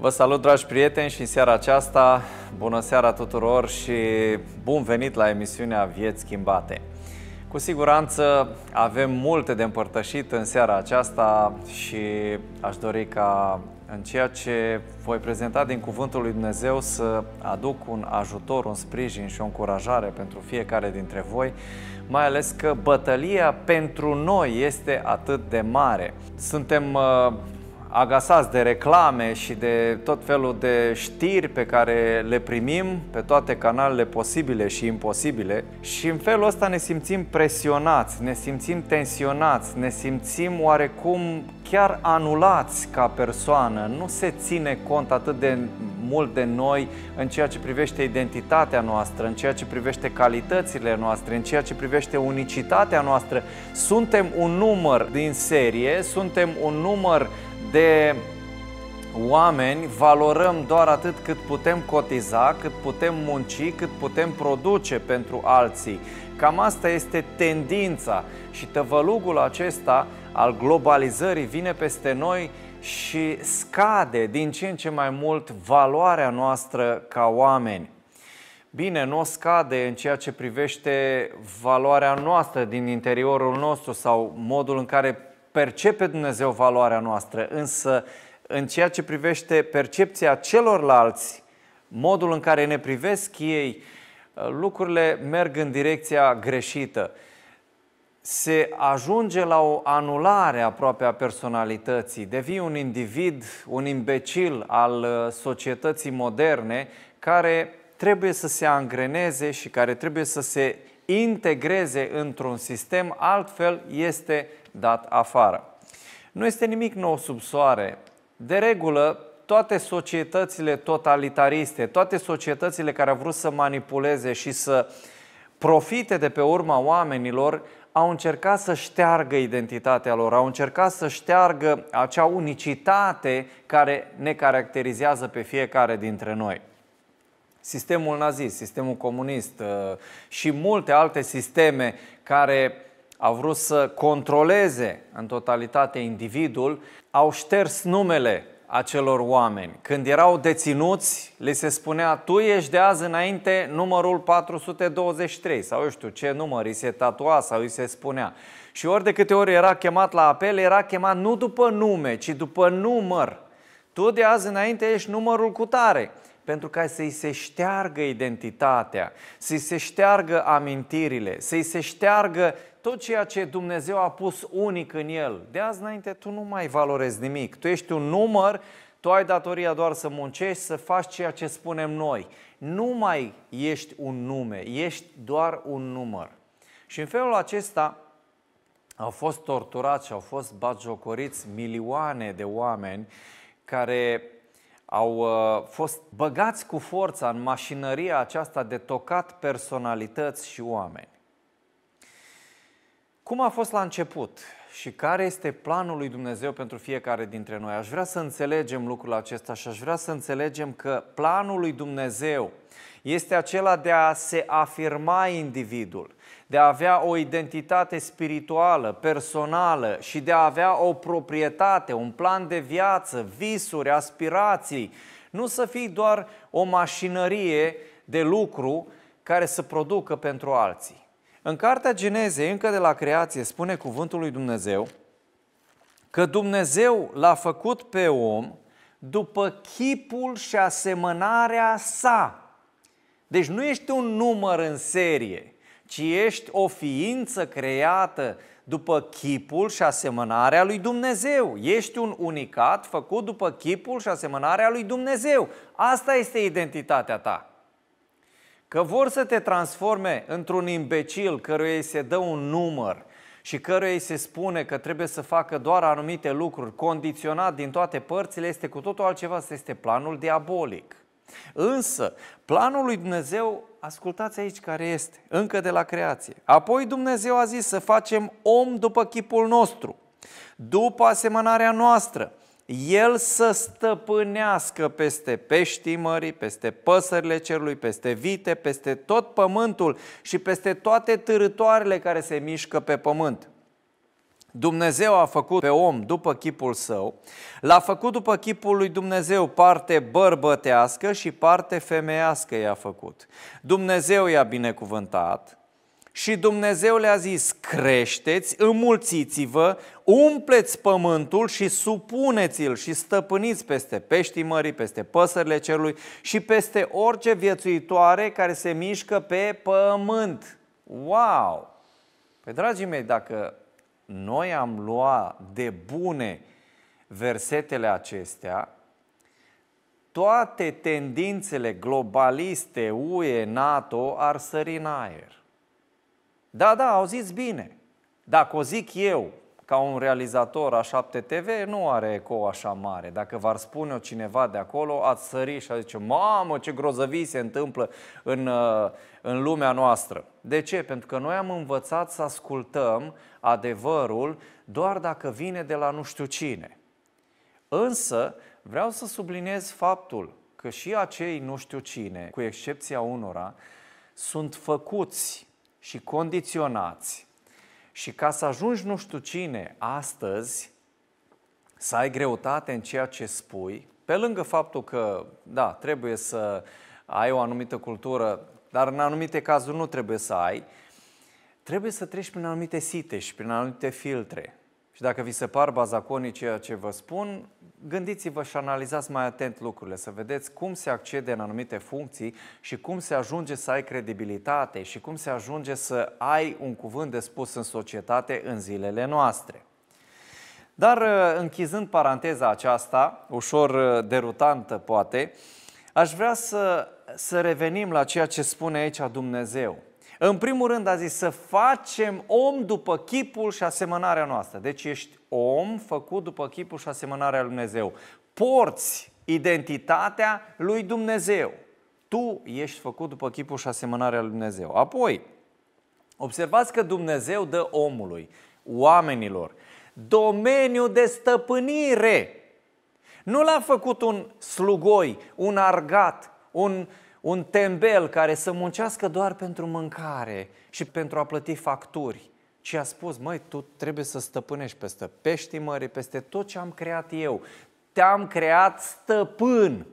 Vă salut, dragi prieteni, și în seara aceasta, bună seara tuturor și bun venit la emisiunea Vieți Schimbate. Cu siguranță avem multe de împărtășit în seara aceasta și aș dori ca în ceea ce voi prezenta din Cuvântul lui Dumnezeu să aduc un ajutor, un sprijin și o încurajare pentru fiecare dintre voi, mai ales că bătălia pentru noi este atât de mare. Suntem uh, agasați de reclame și de tot felul de știri pe care le primim pe toate canalele posibile și imposibile și în felul ăsta ne simțim presionați, ne simțim tensionați, ne simțim oarecum chiar anulați ca persoană. Nu se ține cont atât de mult de noi în ceea ce privește identitatea noastră, în ceea ce privește calitățile noastre, în ceea ce privește unicitatea noastră. Suntem un număr din serie, suntem un număr de oameni valorăm doar atât cât putem cotiza, cât putem munci, cât putem produce pentru alții. Cam asta este tendința și tăvălugul acesta al globalizării vine peste noi și scade din ce în ce mai mult valoarea noastră ca oameni. Bine, nu scade în ceea ce privește valoarea noastră din interiorul nostru sau modul în care percepe Dumnezeu valoarea noastră, însă în ceea ce privește percepția celorlalți, modul în care ne privesc ei, lucrurile merg în direcția greșită. Se ajunge la o anulare aproape a personalității, devii un individ, un imbecil al uh, societății moderne care trebuie să se angreneze și care trebuie să se integreze într-un sistem, altfel este dat afară. Nu este nimic nou sub soare. De regulă, toate societățile totalitariste, toate societățile care au vrut să manipuleze și să profite de pe urma oamenilor, au încercat să șteargă identitatea lor, au încercat să șteargă acea unicitate care ne caracterizează pe fiecare dintre noi sistemul nazist, sistemul comunist uh, și multe alte sisteme care au vrut să controleze în totalitate individul, au șters numele acelor oameni. Când erau deținuți, li se spunea, tu ești de azi înainte numărul 423 sau eu știu ce număr îi se tatua sau îi se spunea. Și ori de câte ori era chemat la apel, era chemat nu după nume, ci după număr. Tu de azi înainte ești numărul cu tare pentru ca să-i se șteargă identitatea, să-i se șteargă amintirile, să-i se șteargă tot ceea ce Dumnezeu a pus unic în el. De azi înainte tu nu mai valorezi nimic, tu ești un număr, tu ai datoria doar să muncești, să faci ceea ce spunem noi. Nu mai ești un nume, ești doar un număr. Și în felul acesta au fost torturați și au fost batjocoriți milioane de oameni care au uh, fost băgați cu forța în mașinăria aceasta de tocat personalități și oameni. Cum a fost la început și care este planul lui Dumnezeu pentru fiecare dintre noi? Aș vrea să înțelegem lucrul acesta și aș vrea să înțelegem că planul lui Dumnezeu este acela de a se afirma individul, de a avea o identitate spirituală, personală și de a avea o proprietate, un plan de viață, visuri, aspirații. Nu să fii doar o mașinărie de lucru care să producă pentru alții. În cartea Genezei, încă de la creație, spune cuvântul lui Dumnezeu că Dumnezeu l-a făcut pe om după chipul și asemănarea sa. Deci nu ești un număr în serie, ci ești o ființă creată după chipul și asemănarea lui Dumnezeu. Ești un unicat făcut după chipul și asemănarea lui Dumnezeu. Asta este identitatea ta că vor să te transforme într-un imbecil căruia îi se dă un număr și căruia îi se spune că trebuie să facă doar anumite lucruri, condiționat din toate părțile, este cu totul altceva, este planul diabolic. Însă, planul lui Dumnezeu, ascultați aici care este, încă de la creație. Apoi Dumnezeu a zis să facem om după chipul nostru, după asemănarea noastră, el să stăpânească peste peștii mării, peste păsările cerului, peste vite, peste tot pământul și peste toate târătoarele care se mișcă pe pământ. Dumnezeu a făcut pe om după chipul său, l-a făcut după chipul lui Dumnezeu, parte bărbătească și parte femeiască i-a făcut. Dumnezeu i-a binecuvântat, și Dumnezeu le-a zis, creșteți, înmulțiți-vă, umpleți pământul și supuneți-l și stăpâniți peste peștii mării, peste păsările cerului și peste orice viețuitoare care se mișcă pe pământ. Wow! Păi, dragii mei, dacă noi am luat de bune versetele acestea, toate tendințele globaliste UE, NATO ar sări în aer. Da, da, au zis bine. Dacă o zic eu, ca un realizator a 7 TV, nu are eco așa mare. Dacă v-ar spune-o cineva de acolo, ați sări și ați zice, mamă, ce grozăvii se întâmplă în, uh, în lumea noastră. De ce? Pentru că noi am învățat să ascultăm adevărul doar dacă vine de la nu știu cine. Însă, vreau să subliniez faptul că și acei nu știu cine, cu excepția unora, sunt făcuți și condiționați și ca să ajungi nu știu cine astăzi, să ai greutate în ceea ce spui, pe lângă faptul că, da, trebuie să ai o anumită cultură, dar în anumite cazuri nu trebuie să ai, trebuie să treci prin anumite site și prin anumite filtre. Și dacă vi se par bazaconii ceea ce vă spun, Gândiți-vă și analizați mai atent lucrurile, să vedeți cum se accede în anumite funcții și cum se ajunge să ai credibilitate și cum se ajunge să ai un cuvânt de spus în societate în zilele noastre. Dar uh, închizând paranteza aceasta, ușor uh, derutantă poate, aș vrea să, să revenim la ceea ce spune aici Dumnezeu. În primul rând a zis să facem om după chipul și asemănarea noastră. Deci ești om făcut după chipul și asemănarea lui Dumnezeu. Porți identitatea lui Dumnezeu. Tu ești făcut după chipul și asemănarea lui Dumnezeu. Apoi, observați că Dumnezeu dă omului, oamenilor, domeniu de stăpânire. Nu l-a făcut un slugoi, un argat, un un tembel care să muncească doar pentru mâncare și pentru a plăti facturi, Și a spus, măi, tu trebuie să stăpânești peste pești mări, peste tot ce am creat eu. Te-am creat stăpân.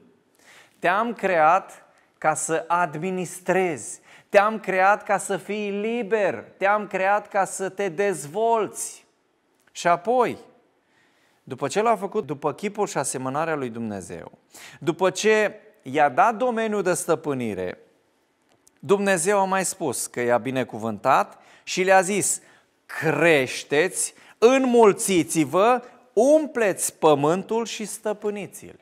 Te-am creat ca să administrezi. Te-am creat ca să fii liber. Te-am creat ca să te dezvolți. Și apoi, după ce l-a făcut după chipul și asemănarea lui Dumnezeu, după ce i-a dat domeniul de stăpânire. Dumnezeu a mai spus că i-a binecuvântat și le-a zis, creșteți, înmulțiți-vă, umpleți pământul și stăpâniți-l.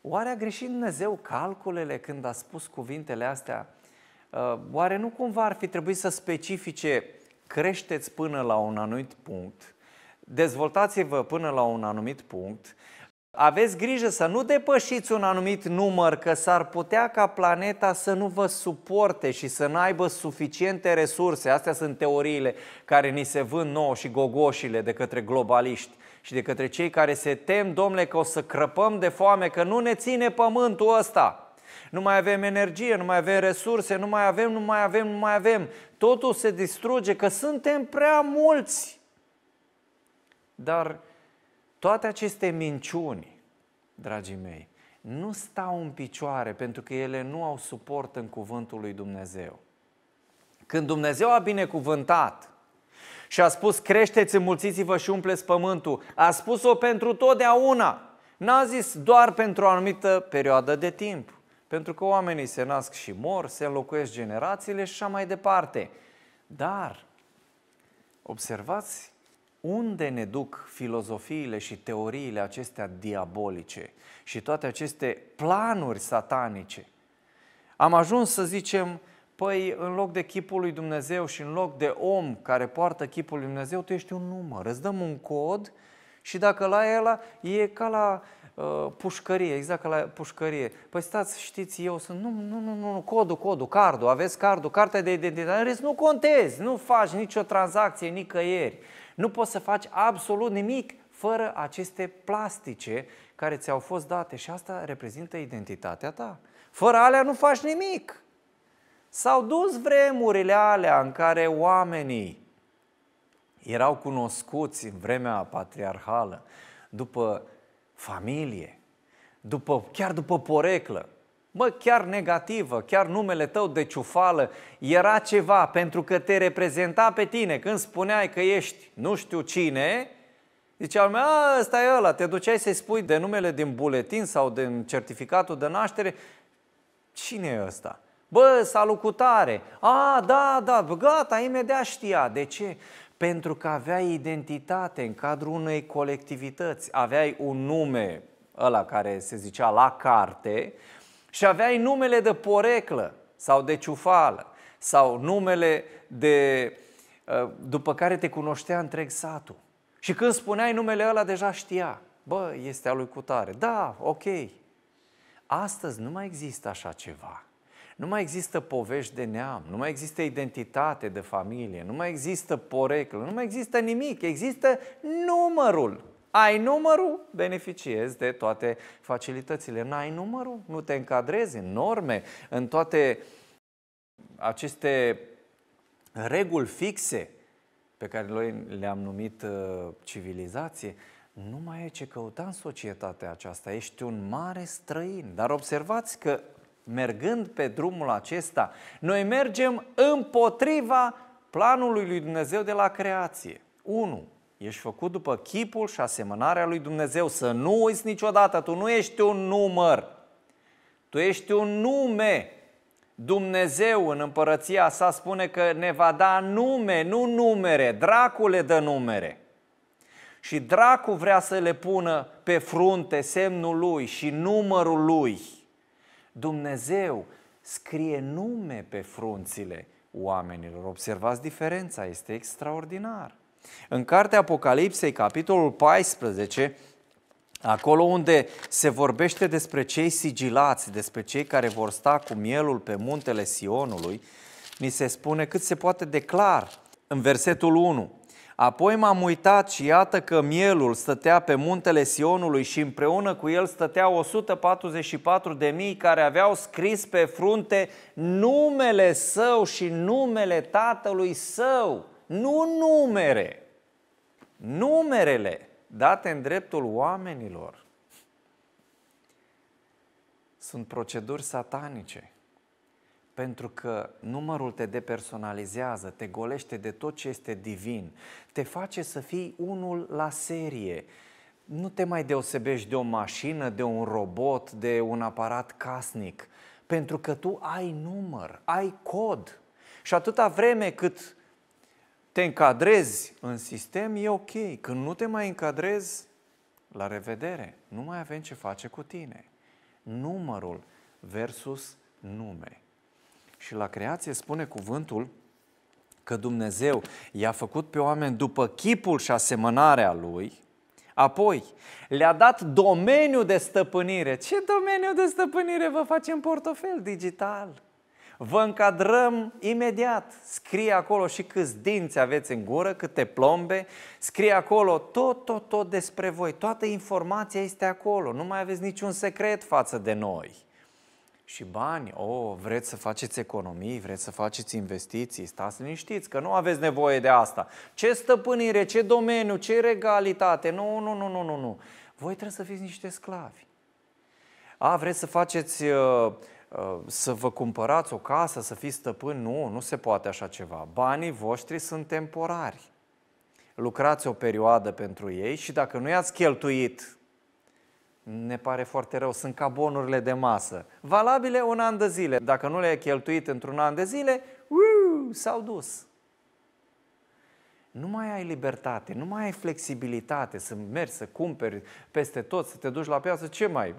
Oare a greșit Dumnezeu calculele când a spus cuvintele astea? Uh, oare nu cumva ar fi trebuit să specifice creșteți până la un anumit punct, dezvoltați-vă până la un anumit punct, aveți grijă să nu depășiți un anumit număr, că s-ar putea ca planeta să nu vă suporte și să nu aibă suficiente resurse. Astea sunt teoriile care ni se vând nouă și gogoșile de către globaliști și de către cei care se tem, domnule, că o să crăpăm de foame, că nu ne ține pământul ăsta. Nu mai avem energie, nu mai avem resurse, nu mai avem, nu mai avem, nu mai avem. Totul se distruge că suntem prea mulți. Dar toate aceste minciuni dragii mei, nu stau în picioare pentru că ele nu au suport în cuvântul lui Dumnezeu. Când Dumnezeu a binecuvântat și a spus creșteți, înmulțiți-vă și umpleți pământul, a spus-o pentru totdeauna. N-a zis doar pentru o anumită perioadă de timp. Pentru că oamenii se nasc și mor, se înlocuiesc generațiile și așa mai departe. Dar, observați unde ne duc filozofiile și teoriile acestea diabolice și toate aceste planuri satanice. Am ajuns să zicem, păi în loc de chipul lui Dumnezeu și în loc de om care poartă chipul lui Dumnezeu, tu ești un număr, îți dăm un cod și dacă la el e ca la uh, pușcărie, exact ca la pușcărie. Păi stați, știți, eu sunt, nu, nu, nu, nu, codul, codul, cardul, aveți cardul, cartea de identitate, în rest nu contezi, nu faci nicio tranzacție nicăieri. Nu poți să faci absolut nimic fără aceste plastice care ți-au fost date și asta reprezintă identitatea ta. Fără alea nu faci nimic. S-au dus vremurile alea în care oamenii erau cunoscuți în vremea patriarhală după familie, după, chiar după poreclă mă, chiar negativă, chiar numele tău de ciufală era ceva pentru că te reprezenta pe tine. Când spuneai că ești nu știu cine, zicea lumea, ăsta e ăla, te duceai să-i spui de numele din buletin sau din certificatul de naștere, cine e ăsta? Bă, salutare, A, da, da, gata, imediat știa. De ce? Pentru că aveai identitate în cadrul unei colectivități, aveai un nume, ăla care se zicea la carte, și aveai numele de poreclă sau de ciufală sau numele de, uh, după care te cunoștea întreg satul. Și când spuneai numele ăla, deja știa. Bă, este a lui Cutare. Da, ok. Astăzi nu mai există așa ceva. Nu mai există povești de neam, nu mai există identitate de familie, nu mai există poreclă, nu mai există nimic, există numărul. Ai numărul, beneficiezi de toate facilitățile. N-ai numărul, nu te încadrezi în norme, în toate aceste reguli fixe pe care noi le-am numit uh, civilizație, nu mai e ce căuta în societatea aceasta. Ești un mare străin. Dar observați că mergând pe drumul acesta, noi mergem împotriva planului lui Dumnezeu de la creație. 1. Ești făcut după chipul și asemănarea lui Dumnezeu. Să nu uiți niciodată, tu nu ești un număr. Tu ești un nume. Dumnezeu în împărăția sa spune că ne va da nume, nu numere. Dracule dă numere. Și dracul vrea să le pună pe frunte semnul lui și numărul lui. Dumnezeu scrie nume pe frunțile oamenilor. Observați diferența, este extraordinar. În cartea Apocalipsei, capitolul 14, Acolo unde se vorbește despre cei sigilați, despre cei care vor sta cu mielul pe muntele Sionului, ni se spune cât se poate de clar în versetul 1. Apoi m-am uitat și iată că mielul stătea pe muntele Sionului și împreună cu el stăteau 144 de mii care aveau scris pe frunte numele său și numele tatălui său nu numere, numerele date în dreptul oamenilor sunt proceduri satanice. Pentru că numărul te depersonalizează, te golește de tot ce este divin, te face să fii unul la serie. Nu te mai deosebești de o mașină, de un robot, de un aparat casnic, pentru că tu ai număr, ai cod. Și atâta vreme cât te încadrezi în sistem, e ok. Când nu te mai încadrezi, la revedere, nu mai avem ce face cu tine. Numărul versus nume. Și la creație spune cuvântul că Dumnezeu i-a făcut pe oameni după chipul și asemănarea lui, apoi le-a dat domeniu de stăpânire. Ce domeniu de stăpânire vă facem portofel digital? Vă încadrăm imediat. Scrie acolo și câți dinți aveți în gură, câte plombe. Scrie acolo tot, tot, tot despre voi. Toată informația este acolo. Nu mai aveți niciun secret față de noi. Și bani, o, oh, vreți să faceți economii, vreți să faceți investiții, stați liniștiți că nu aveți nevoie de asta. Ce stăpânire, ce domeniu, ce regalitate, nu, nu, nu, nu, nu, nu. Voi trebuie să fiți niște sclavi. A, vreți să faceți uh, Uh, să vă cumpărați o casă, să fiți stăpâni. Nu, nu se poate așa ceva. Banii voștri sunt temporari. Lucrați o perioadă pentru ei și dacă nu i-ați cheltuit, ne pare foarte rău, sunt ca bonurile de masă. Valabile un an de zile. Dacă nu le-ai cheltuit într-un an de zile, uu, s-au dus. Nu mai ai libertate, nu mai ai flexibilitate să mergi, să cumperi peste tot, să te duci la piață. Ce mai?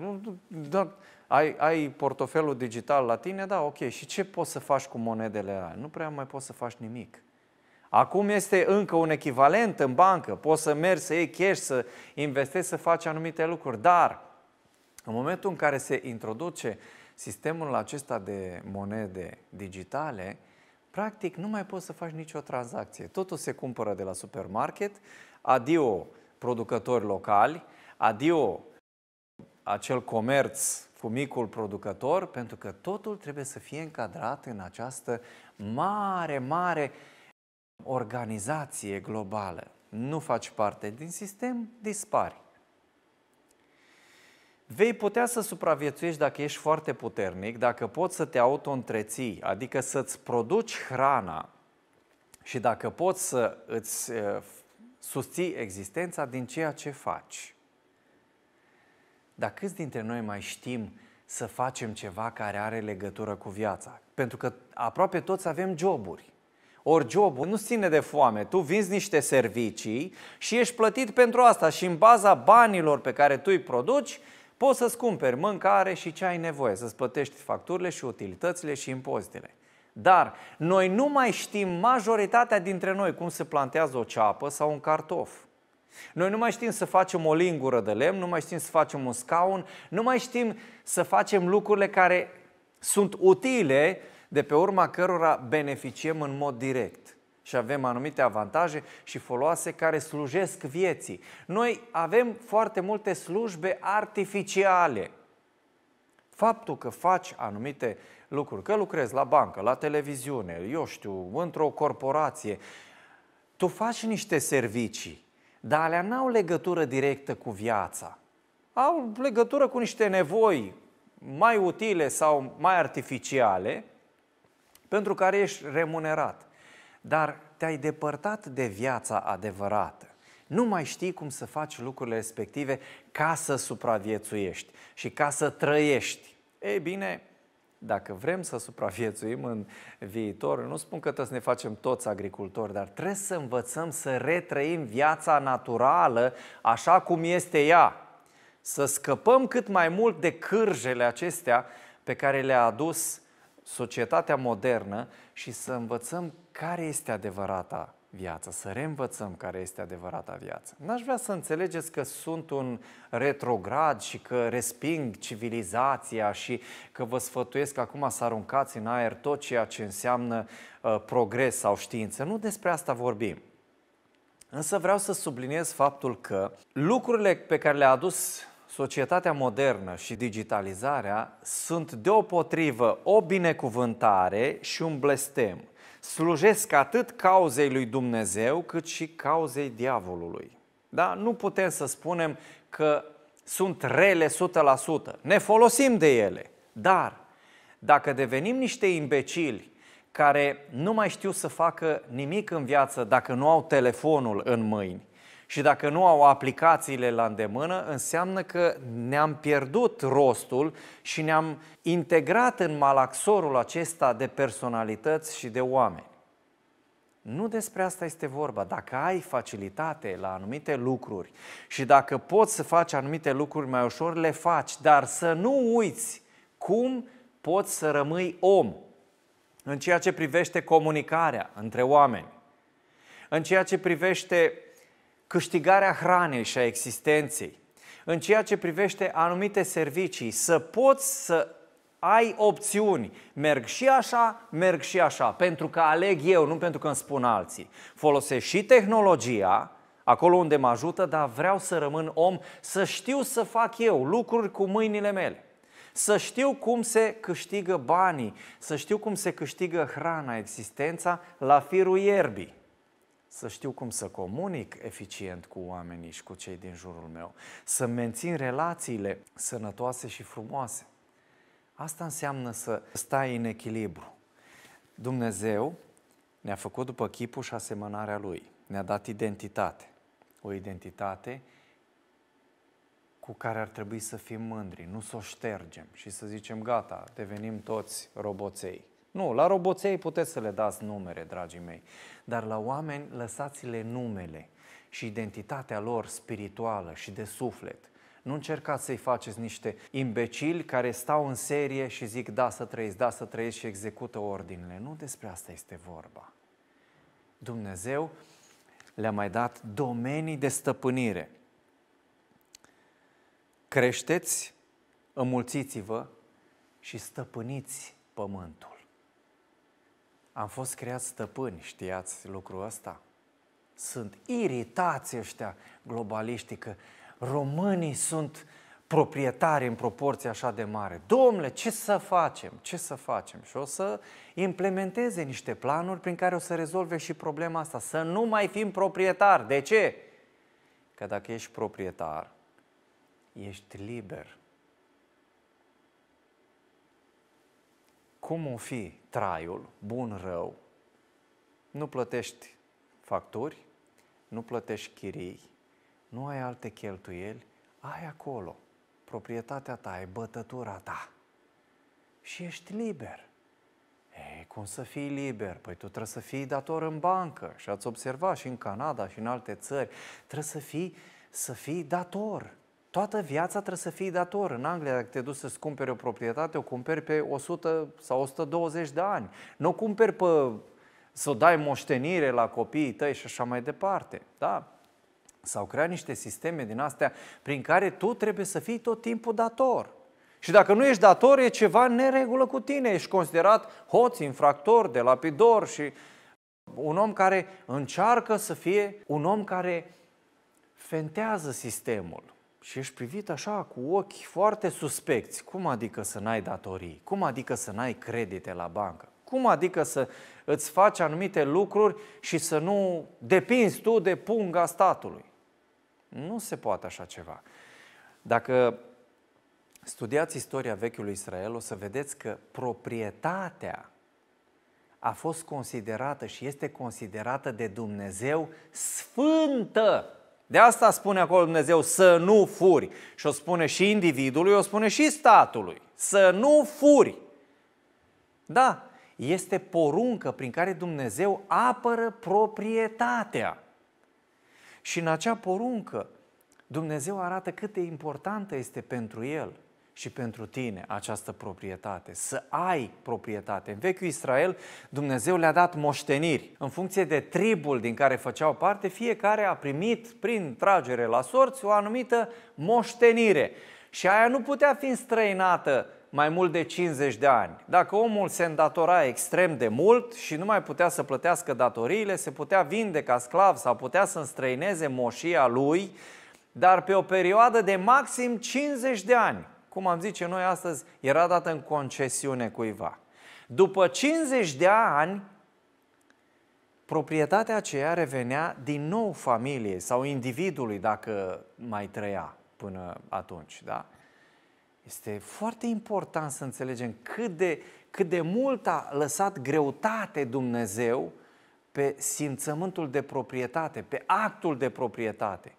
ai, ai portofelul digital la tine, da, ok, și ce poți să faci cu monedele alea? Nu prea mai poți să faci nimic. Acum este încă un echivalent în bancă, poți să mergi să iei cash, să investești, să faci anumite lucruri, dar în momentul în care se introduce sistemul acesta de monede digitale, practic nu mai poți să faci nicio tranzacție. Totul se cumpără de la supermarket, adio producători locali, adio acel comerț cu micul producător, pentru că totul trebuie să fie încadrat în această mare, mare organizație globală. Nu faci parte din sistem, dispari. Vei putea să supraviețuiești dacă ești foarte puternic, dacă poți să te auto-întreții, adică să-ți produci hrana și dacă poți să îți eh, susții existența din ceea ce faci. Dar câți dintre noi mai știm să facem ceva care are legătură cu viața? Pentru că aproape toți avem joburi. Ori jobul nu ține de foame. Tu vinzi niște servicii și ești plătit pentru asta și în baza banilor pe care tu îi produci, poți să-ți cumperi mâncare și ce ai nevoie, să-ți plătești facturile și utilitățile și impozitele. Dar noi nu mai știm majoritatea dintre noi cum se plantează o ceapă sau un cartof. Noi nu mai știm să facem o lingură de lemn, nu mai știm să facem un scaun, nu mai știm să facem lucrurile care sunt utile, de pe urma cărora beneficiem în mod direct și avem anumite avantaje și foloase care slujesc vieții. Noi avem foarte multe slujbe artificiale. Faptul că faci anumite lucruri, că lucrezi la bancă, la televiziune, eu știu, într-o corporație, tu faci niște servicii dar alea n-au legătură directă cu viața. Au legătură cu niște nevoi mai utile sau mai artificiale, pentru care ești remunerat. Dar te-ai depărtat de viața adevărată. Nu mai știi cum să faci lucrurile respective ca să supraviețuiești și ca să trăiești. Ei bine, dacă vrem să supraviețuim în viitor, nu spun că trebuie să ne facem toți agricultori, dar trebuie să învățăm să retrăim viața naturală așa cum este ea. Să scăpăm cât mai mult de cârjele acestea pe care le-a adus societatea modernă și să învățăm care este adevărata viață, să reînvățăm care este adevărata viață. N-aș vrea să înțelegeți că sunt un retrograd și că resping civilizația și că vă sfătuiesc acum să aruncați în aer tot ceea ce înseamnă uh, progres sau știință. Nu despre asta vorbim. Însă vreau să subliniez faptul că lucrurile pe care le-a adus societatea modernă și digitalizarea sunt deopotrivă o binecuvântare și un blestem – slujesc atât cauzei lui Dumnezeu, cât și cauzei diavolului. Da? Nu putem să spunem că sunt rele 100%. Ne folosim de ele. Dar dacă devenim niște imbecili care nu mai știu să facă nimic în viață dacă nu au telefonul în mâini, și dacă nu au aplicațiile la îndemână, înseamnă că ne-am pierdut rostul și ne-am integrat în malaxorul acesta de personalități și de oameni. Nu despre asta este vorba. Dacă ai facilitate la anumite lucruri și dacă poți să faci anumite lucruri mai ușor, le faci, dar să nu uiți cum poți să rămâi om în ceea ce privește comunicarea între oameni, în ceea ce privește câștigarea hranei și a existenței, în ceea ce privește anumite servicii, să poți să ai opțiuni. Merg și așa, merg și așa, pentru că aleg eu, nu pentru că îmi spun alții. Folosesc și tehnologia, acolo unde mă ajută, dar vreau să rămân om, să știu să fac eu lucruri cu mâinile mele. Să știu cum se câștigă banii, să știu cum se câștigă hrana, existența la firul ierbii să știu cum să comunic eficient cu oamenii și cu cei din jurul meu, să mențin relațiile sănătoase și frumoase. Asta înseamnă să stai în echilibru. Dumnezeu ne-a făcut după chipul și asemănarea Lui. Ne-a dat identitate. O identitate cu care ar trebui să fim mândri, nu să o ștergem și să zicem gata, devenim toți roboței. Nu, la roboței puteți să le dați numere, dragii mei, dar la oameni lăsați-le numele și identitatea lor spirituală și de suflet. Nu încercați să-i faceți niște imbecili care stau în serie și zic da să trăiți, da să trăiți și execută ordinele. Nu despre asta este vorba. Dumnezeu le-a mai dat domenii de stăpânire. Creșteți, înmulțiți-vă și stăpâniți pământul. Am fost creați stăpâni, știați lucrul ăsta? Sunt iritați ăștia globaliștii că românii sunt proprietari în proporție așa de mare. Domnule, ce să facem? Ce să facem? Și o să implementeze niște planuri prin care o să rezolve și problema asta. Să nu mai fim proprietari. De ce? Că dacă ești proprietar, ești liber. Cum o fi traiul, bun, rău. Nu plătești facturi, nu plătești chirii, nu ai alte cheltuieli, ai acolo proprietatea ta, ai bătătura ta și ești liber. Ei, cum să fii liber? Păi tu trebuie să fii dator în bancă și ați observat și în Canada și în alte țări, trebuie să fii, să fii dator toată viața trebuie să fii dator. În Anglia, dacă te duci să-ți cumperi o proprietate, o cumperi pe 100 sau 120 de ani. Nu o cumperi pe să o dai moștenire la copiii tăi și așa mai departe. Da? S-au creat niște sisteme din astea prin care tu trebuie să fii tot timpul dator. Și dacă nu ești dator, e ceva în neregulă cu tine. Ești considerat hoț, infractor, de lapidor și un om care încearcă să fie un om care fentează sistemul și ești privit așa cu ochi foarte suspecți. Cum adică să n-ai datorii? Cum adică să n-ai credite la bancă? Cum adică să îți faci anumite lucruri și să nu depinzi tu de punga statului? Nu se poate așa ceva. Dacă studiați istoria vechiului Israel, o să vedeți că proprietatea a fost considerată și este considerată de Dumnezeu sfântă. De asta spune acolo Dumnezeu să nu furi. Și o spune și individului, o spune și statului. Să nu furi. Da, este poruncă prin care Dumnezeu apără proprietatea. Și în acea poruncă Dumnezeu arată cât de importantă este pentru el – și pentru tine această proprietate, să ai proprietate. În vechiul Israel, Dumnezeu le-a dat moșteniri. În funcție de tribul din care făceau parte, fiecare a primit prin tragere la sorți o anumită moștenire. Și aia nu putea fi străinată mai mult de 50 de ani. Dacă omul se îndatora extrem de mult și nu mai putea să plătească datoriile, se putea vinde ca sclav sau putea să înstrăineze moșia lui, dar pe o perioadă de maxim 50 de ani cum am zice noi astăzi, era dată în concesiune cuiva. După 50 de ani, proprietatea aceea revenea din nou familiei sau individului dacă mai trăia până atunci. Da? Este foarte important să înțelegem cât de, cât de mult a lăsat greutate Dumnezeu pe simțământul de proprietate, pe actul de proprietate.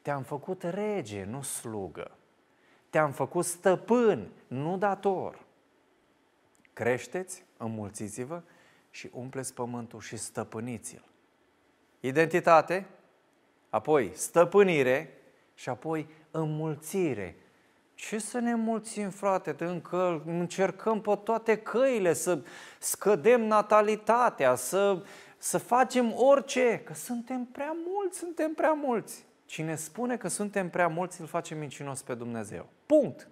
Te-am făcut rege, nu slugă. Te-am făcut stăpân, nu dator. Creșteți, înmulțiți-vă și umpleți pământul și stăpâniți-l. Identitate, apoi stăpânire și apoi înmulțire. Ce să ne mulțim, frate? Încă încercăm pe toate căile să scădem natalitatea, să, să facem orice, că suntem prea mulți, suntem prea mulți. Cine spune că suntem prea mulți, îl face mincinos pe Dumnezeu. Punct.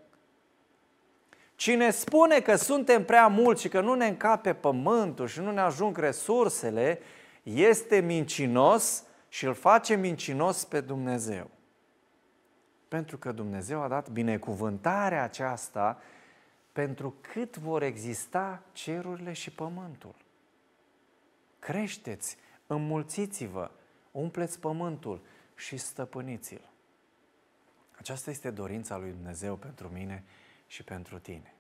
Cine spune că suntem prea mulți și că nu ne încape pământul și nu ne ajung resursele, este mincinos și îl face mincinos pe Dumnezeu. Pentru că Dumnezeu a dat binecuvântarea aceasta pentru cât vor exista cerurile și pământul. Creșteți, înmulțiți-vă, umpleți pământul, și stăpâniți-l. Aceasta este dorința lui Dumnezeu pentru mine și pentru tine.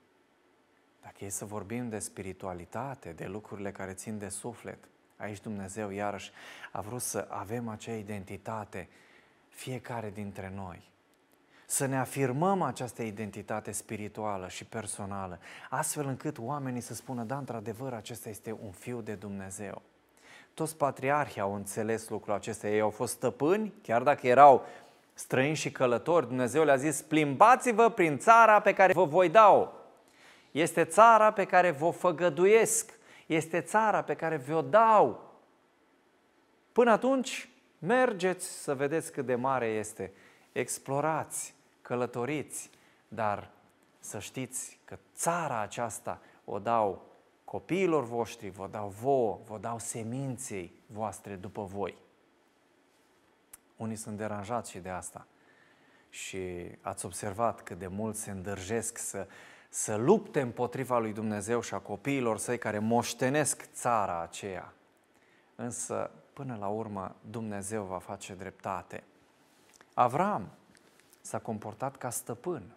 Dacă e să vorbim de spiritualitate, de lucrurile care țin de suflet, aici Dumnezeu iarăși a vrut să avem acea identitate fiecare dintre noi. Să ne afirmăm această identitate spirituală și personală, astfel încât oamenii să spună, da, într-adevăr, acesta este un fiu de Dumnezeu. Toți patriarhii au înțeles lucrul acesta. Ei au fost stăpâni, chiar dacă erau străini și călători, Dumnezeu le-a zis, plimbați-vă prin țara pe care vă voi da-o. Este țara pe care vă făgăduiesc. Este țara pe care vă dau. Până atunci, mergeți să vedeți cât de mare este. Explorați, călătoriți, dar să știți că țara aceasta o dau copiilor voștri, vă dau vouă, vă dau seminței voastre după voi. Unii sunt deranjați și de asta. Și ați observat cât de mult se îndârjesc să, să lupte împotriva lui Dumnezeu și a copiilor săi care moștenesc țara aceea. Însă, până la urmă, Dumnezeu va face dreptate. Avram s-a comportat ca stăpân.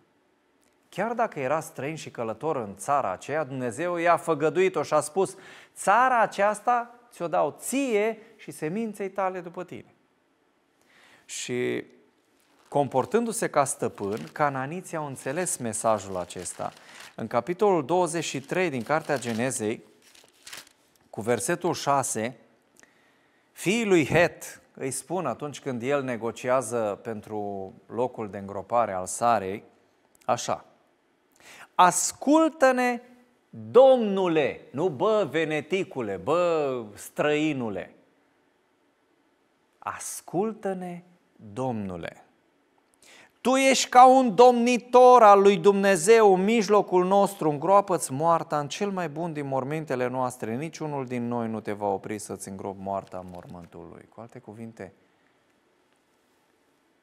Chiar dacă era străin și călător în țara aceea, Dumnezeu i-a făgăduit-o și a spus, țara aceasta ți-o dau ție și seminței tale după tine. Și comportându-se ca stăpân, cananiții au înțeles mesajul acesta. În capitolul 23 din Cartea Genezei, cu versetul 6, fiii lui Het îi spun atunci când el negociază pentru locul de îngropare al Sarei, așa – Ascultă-ne, Domnule, nu bă, veneticule, bă, străinule. Ascultă-ne, Domnule. Tu ești ca un domnitor al lui Dumnezeu în mijlocul nostru, îngroapă-ți moarta în cel mai bun din mormintele noastre. Niciunul din noi nu te va opri să-ți îngropi moarta în mormântul lui. Cu alte cuvinte,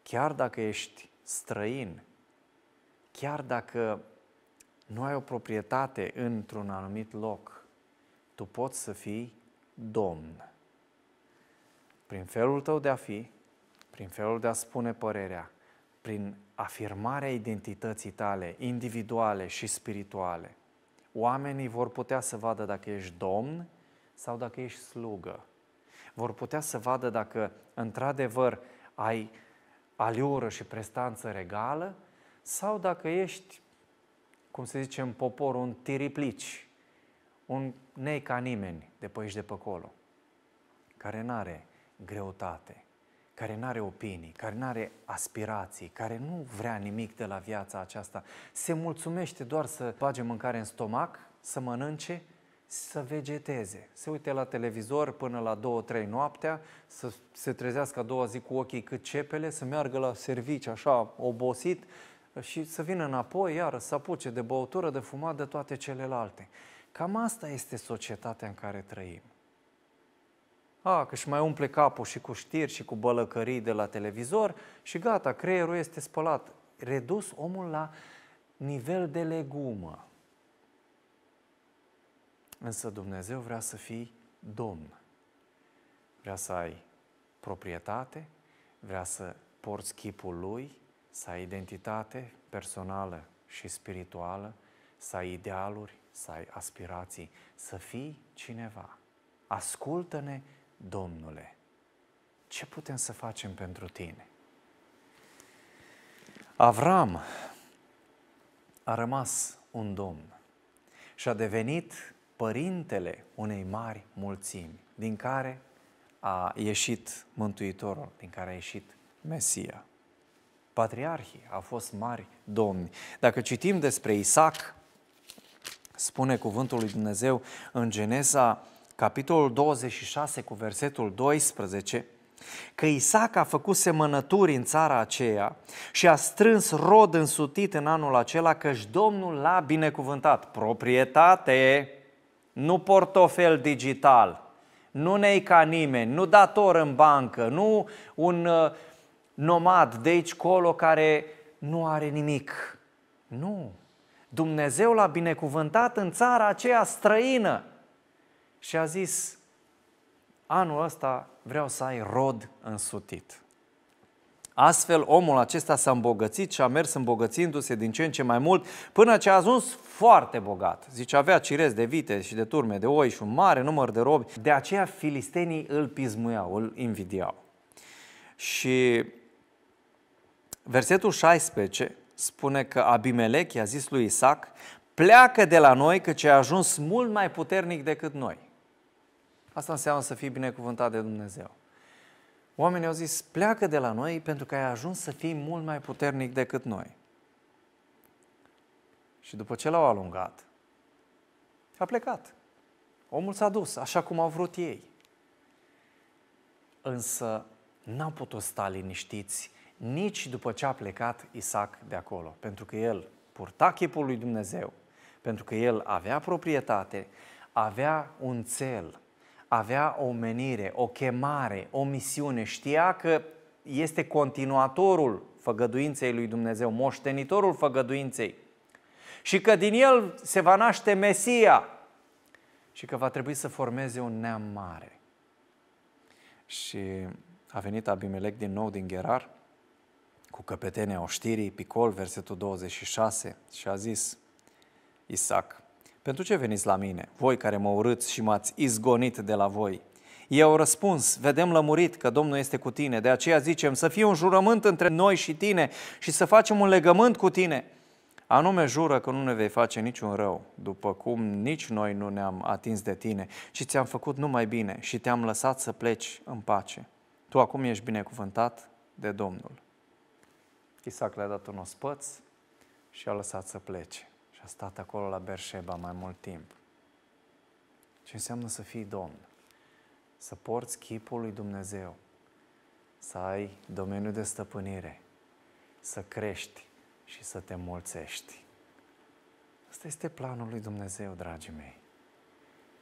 chiar dacă ești străin, chiar dacă nu ai o proprietate într-un anumit loc, tu poți să fii domn. Prin felul tău de a fi, prin felul de a spune părerea, prin afirmarea identității tale, individuale și spirituale, oamenii vor putea să vadă dacă ești domn sau dacă ești slugă. Vor putea să vadă dacă, într-adevăr, ai aliură și prestanță regală sau dacă ești cum se zice în popor, un tiriplici, un nei ca nimeni de pe aici de pe acolo, care nu are greutate, care nu are opinii, care nu are aspirații, care nu vrea nimic de la viața aceasta, se mulțumește doar să bage mâncare în stomac, să mănânce, să vegeteze, se uite la televizor până la 2-3 noaptea, să se trezească a doua zi cu ochii cât cepele, să meargă la servici așa obosit, și să vină înapoi, iară, să apuce de băutură, de fumat, de toate celelalte. Cam asta este societatea în care trăim. A, că și mai umple capul și cu știri și cu bălăcării de la televizor și gata, creierul este spălat. Redus omul la nivel de legumă. Însă Dumnezeu vrea să fii domn. Vrea să ai proprietate, vrea să porți chipul Lui, să ai identitate personală și spirituală, să ai idealuri, să ai aspirații, să fii cineva. Ascultă-ne, Domnule. Ce putem să facem pentru tine? Avram a rămas un domn și a devenit părintele unei mari mulțimi, din care a ieșit Mântuitorul, din care a ieșit Mesia patriarhii, au fost mari domni. Dacă citim despre Isaac, spune cuvântul lui Dumnezeu în Geneza, capitolul 26 cu versetul 12, că Isaac a făcut semănături în țara aceea și a strâns rod însutit în anul acela căci Domnul l-a binecuvântat. Proprietate, nu portofel digital, nu nei ca nimeni, nu dator în bancă, nu un uh, nomad de aici colo care nu are nimic. Nu. Dumnezeu l-a binecuvântat în țara aceea străină și a zis, anul ăsta vreau să ai rod însutit. Astfel, omul acesta s-a îmbogățit și a mers îmbogățindu-se din ce în ce mai mult, până ce a ajuns foarte bogat. Zice, avea cirez de vite și de turme de oi și un mare număr de robi. De aceea, filistenii îl pismuiau, îl invidiau. Și Versetul 16 spune că Abimelech i-a zis lui Isaac, pleacă de la noi că a ajuns mult mai puternic decât noi. Asta înseamnă să fii binecuvântat de Dumnezeu. Oamenii au zis, pleacă de la noi pentru că ai ajuns să fii mult mai puternic decât noi. Și după ce l-au alungat, a plecat. Omul s-a dus, așa cum au vrut ei. Însă n-au putut sta liniștiți nici după ce a plecat Isaac de acolo, pentru că el purta chipul lui Dumnezeu, pentru că el avea proprietate, avea un cel, avea o menire, o chemare, o misiune, știa că este continuatorul făgăduinței lui Dumnezeu, moștenitorul făgăduinței și că din el se va naște Mesia și că va trebui să formeze un neam mare. Și a venit Abimelec din nou din Gerar cu căpetenia oștirii, Picol, versetul 26, și a zis Isaac, pentru ce veniți la mine, voi care mă urâți și m-ați izgonit de la voi? Ei au răspuns, vedem lămurit că Domnul este cu tine, de aceea zicem să fie un jurământ între noi și tine și să facem un legământ cu tine. Anume jură că nu ne vei face niciun rău, după cum nici noi nu ne-am atins de tine, și ți-am făcut numai bine și te-am lăsat să pleci în pace. Tu acum ești binecuvântat de Domnul. Isaac le-a dat un ospăț și a lăsat să plece. Și a stat acolo la Berșeba mai mult timp. Ce înseamnă să fii domn? Să porți chipul lui Dumnezeu, să ai domeniul de stăpânire, să crești și să te mulțești. Asta este planul lui Dumnezeu, dragii mei.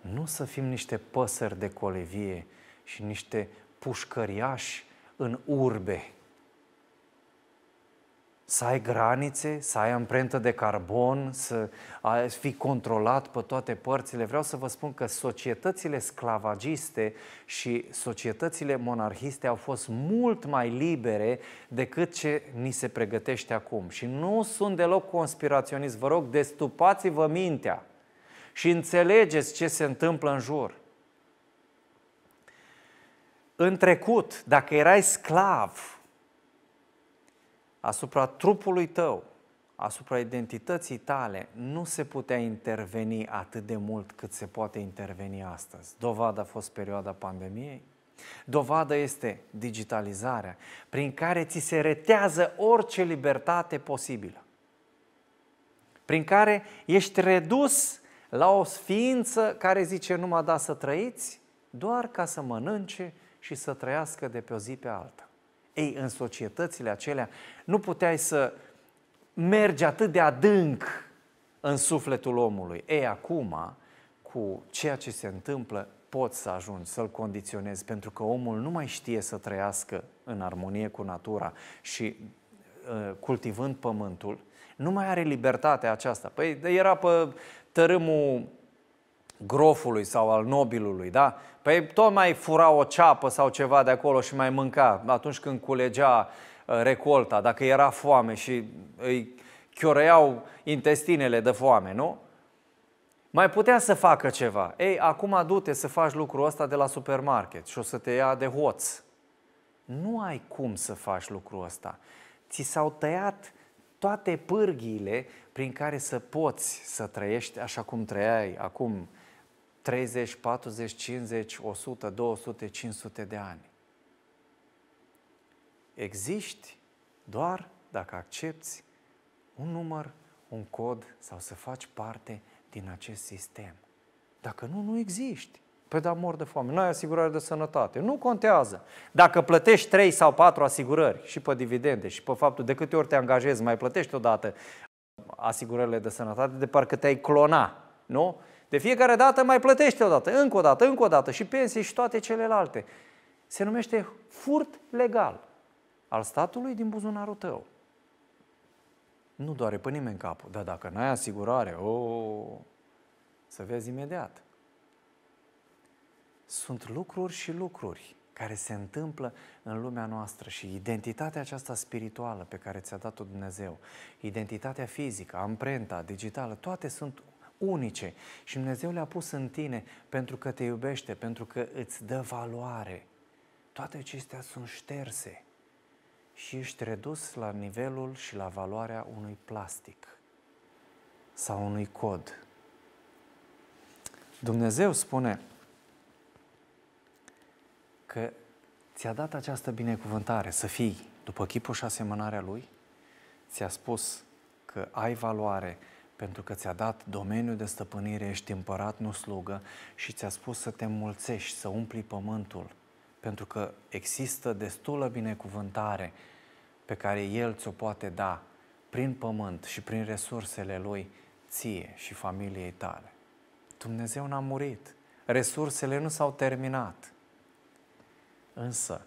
Nu să fim niște păsări de colevie și niște pușcăriași în urbe, să ai granițe, să ai amprentă de carbon, să fii controlat pe toate părțile. Vreau să vă spun că societățile sclavagiste și societățile monarhiste au fost mult mai libere decât ce ni se pregătește acum. Și nu sunt deloc conspiraționist, vă rog, destupați-vă mintea și înțelegeți ce se întâmplă în jur. În trecut, dacă erai sclav, asupra trupului tău, asupra identității tale, nu se putea interveni atât de mult cât se poate interveni astăzi. Dovada a fost perioada pandemiei, Dovada este digitalizarea, prin care ți se retează orice libertate posibilă. Prin care ești redus la o ființă care zice numai da să trăiți, doar ca să mănânce și să trăiască de pe o zi pe alta. Ei, în societățile acelea nu puteai să mergi atât de adânc în sufletul omului. Ei, acum, cu ceea ce se întâmplă, poți să ajungi să-l condiționezi, pentru că omul nu mai știe să trăiască în armonie cu natura și uh, cultivând pământul, nu mai are libertatea aceasta. Păi era pe tărâmul grofului sau al nobilului, da? Păi tot mai fura o ceapă sau ceva de acolo și mai mânca atunci când culegea uh, recolta, dacă era foame și îi chioreau intestinele de foame, nu? Mai putea să facă ceva. Ei, acum du-te să faci lucrul ăsta de la supermarket și o să te ia de hoț. Nu ai cum să faci lucrul ăsta. Ți s-au tăiat toate pârghiile prin care să poți să trăiești așa cum trăiai acum 30, 40, 50, 100, 200, 500 de ani. Existi doar dacă accepti un număr, un cod sau să faci parte din acest sistem. Dacă nu, nu existi. Păi da, mor de foame, nu ai asigurare de sănătate. Nu contează. Dacă plătești 3 sau 4 asigurări și pe dividende și pe faptul de câte ori te angajezi, mai plătești odată asigurările de sănătate, de parcă te-ai clona, nu? De fiecare dată mai plătește o dată, încă o dată, încă o dată și pensii și toate celelalte. Se numește furt legal al statului din buzunarul tău. Nu doare pe nimeni capul, dar dacă n-ai asigurare, o, oh, să vezi imediat. Sunt lucruri și lucruri care se întâmplă în lumea noastră și identitatea aceasta spirituală pe care ți-a dat-o Dumnezeu, identitatea fizică, amprenta digitală, toate sunt unice și Dumnezeu le-a pus în tine pentru că te iubește, pentru că îți dă valoare. Toate acestea sunt șterse și ești redus la nivelul și la valoarea unui plastic sau unui cod. Dumnezeu spune că ți-a dat această binecuvântare să fii după chipul și asemănarea Lui, ți-a spus că ai valoare, pentru că ți-a dat domeniul de stăpânire, ești împărat, nu slugă, și ți-a spus să te mulțești, să umpli pământul, pentru că există destulă binecuvântare pe care El ți-o poate da prin pământ și prin resursele Lui ție și familiei tale. Dumnezeu n-a murit, resursele nu s-au terminat. Însă,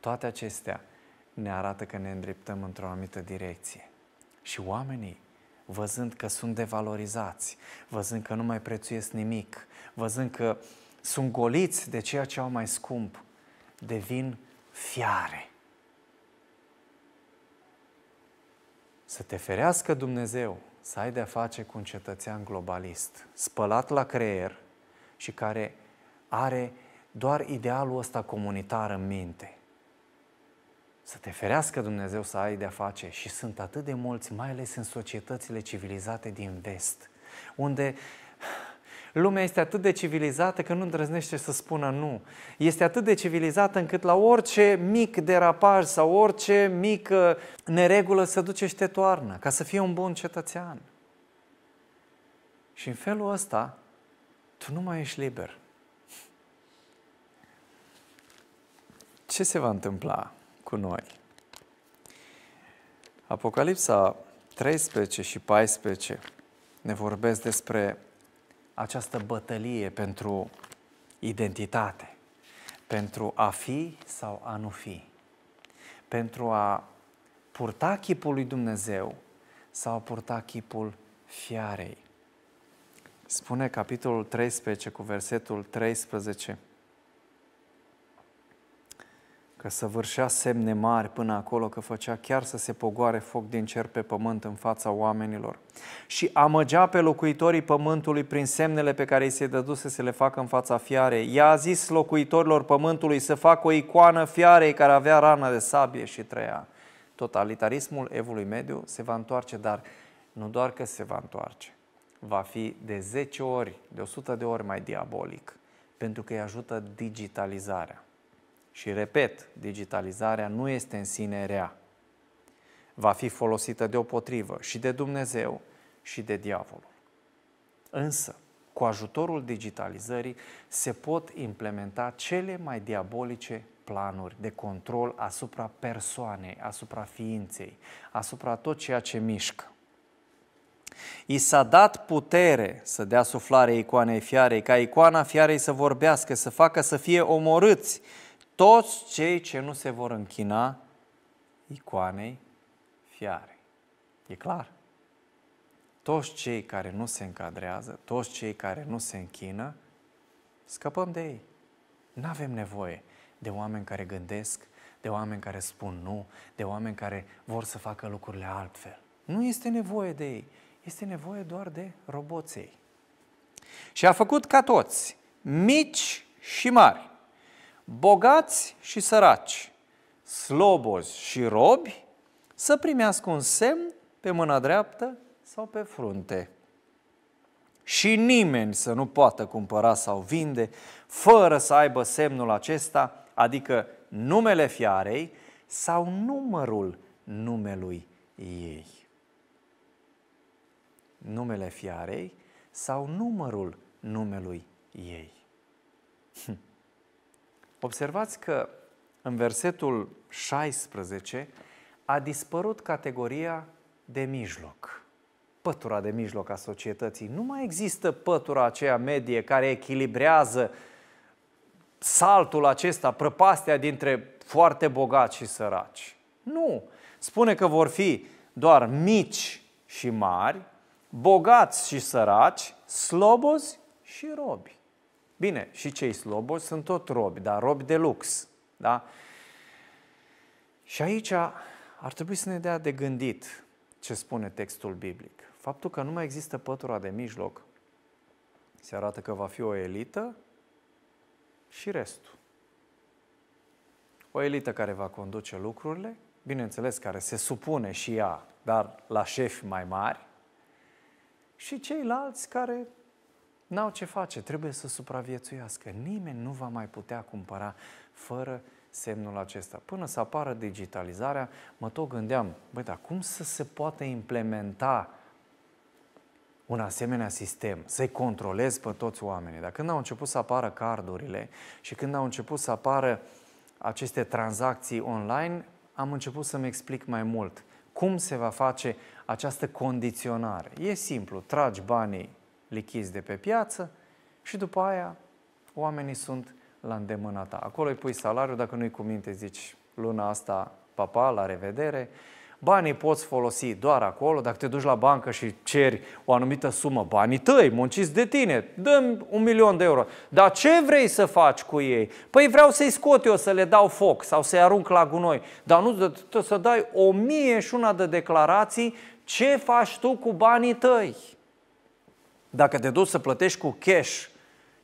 toate acestea ne arată că ne îndreptăm într-o anumită direcție. Și oamenii văzând că sunt devalorizați, văzând că nu mai prețuiesc nimic, văzând că sunt goliți de ceea ce au mai scump, devin fiare. Să te ferească Dumnezeu să ai de-a face cu un cetățean globalist, spălat la creier și care are doar idealul ăsta comunitar în minte. Să te ferească Dumnezeu să ai de-a face și sunt atât de mulți, mai ales în societățile civilizate din vest, unde Lumea este atât de civilizată că nu îndrăznește să spună nu. Este atât de civilizată încât la orice mic derapaj sau orice mică neregulă se duce și te toarnă ca să fie un bun cetățean. Și în felul ăsta, tu nu mai ești liber. Ce se va întâmpla? cu noi. Apocalipsa 13 și 14 ne vorbesc despre această bătălie pentru identitate, pentru a fi sau a nu fi, pentru a purta chipul lui Dumnezeu sau a purta chipul fiarei. Spune capitolul 13 cu versetul 13 că săvârșea semne mari până acolo, că făcea chiar să se pogoare foc din cer pe pământ în fața oamenilor. Și amăgea pe locuitorii pământului prin semnele pe care i se dăduse să le facă în fața fiarei. Ea a zis locuitorilor pământului să facă o icoană fiarei care avea rană de sabie și trăia. Totalitarismul evului mediu se va întoarce, dar nu doar că se va întoarce, va fi de 10 ori, de 100 de ori mai diabolic, pentru că îi ajută digitalizarea. Și repet, digitalizarea nu este în sine rea. Va fi folosită deopotrivă și de Dumnezeu și de diavolul. Însă, cu ajutorul digitalizării se pot implementa cele mai diabolice planuri de control asupra persoanei, asupra ființei, asupra tot ceea ce mișcă. I s-a dat putere să dea suflare icoanei fiarei, ca icoana fiarei să vorbească, să facă să fie omorâți toți cei ce nu se vor închina icoanei fiare. E clar? Toți cei care nu se încadrează, toți cei care nu se închină, scăpăm de ei. Nu avem nevoie de oameni care gândesc, de oameni care spun nu, de oameni care vor să facă lucrurile altfel. Nu este nevoie de ei, este nevoie doar de roboței. Și a făcut ca toți, mici și mari, bogați și săraci, slobozi și robi, să primească un semn pe mâna dreaptă sau pe frunte. Și nimeni să nu poată cumpăra sau vinde fără să aibă semnul acesta, adică numele fiarei sau numărul numelui ei. Numele fiarei sau numărul numelui ei. Hm. Observați că în versetul 16 a dispărut categoria de mijloc, pătura de mijloc a societății. Nu mai există pătura aceea medie care echilibrează saltul acesta, prăpastea dintre foarte bogați și săraci. Nu. Spune că vor fi doar mici și mari, bogați și săraci, slobozi și robi. Bine, și cei slobozi sunt tot robi, dar robi de lux. Da? Și aici ar trebui să ne dea de gândit ce spune textul biblic. Faptul că nu mai există pătura de mijloc se arată că va fi o elită și restul. O elită care va conduce lucrurile, bineînțeles care se supune și ea, dar la șefi mai mari, și ceilalți care N-au ce face, trebuie să supraviețuiască. Nimeni nu va mai putea cumpăra fără semnul acesta. Până să apară digitalizarea, mă tot gândeam, băi, dar cum să se poate implementa un asemenea sistem, să-i controlezi pe toți oamenii. Dar când au început să apară cardurile și când au început să apară aceste tranzacții online, am început să-mi explic mai mult cum se va face această condiționare. E simplu, tragi banii lichizi de pe piață și după aia oamenii sunt la îndemâna ta. Acolo îi pui salariul, dacă nu-i cu minte, zici luna asta, papa, la revedere. Banii poți folosi doar acolo, dacă te duci la bancă și ceri o anumită sumă, banii tăi, munciți de tine, dăm un milion de euro. Dar ce vrei să faci cu ei? Păi vreau să-i scot eu, să le dau foc sau să-i arunc la gunoi. Dar nu, să dai o mie și una de declarații ce faci tu cu banii tăi. Dacă te duci să plătești cu cash,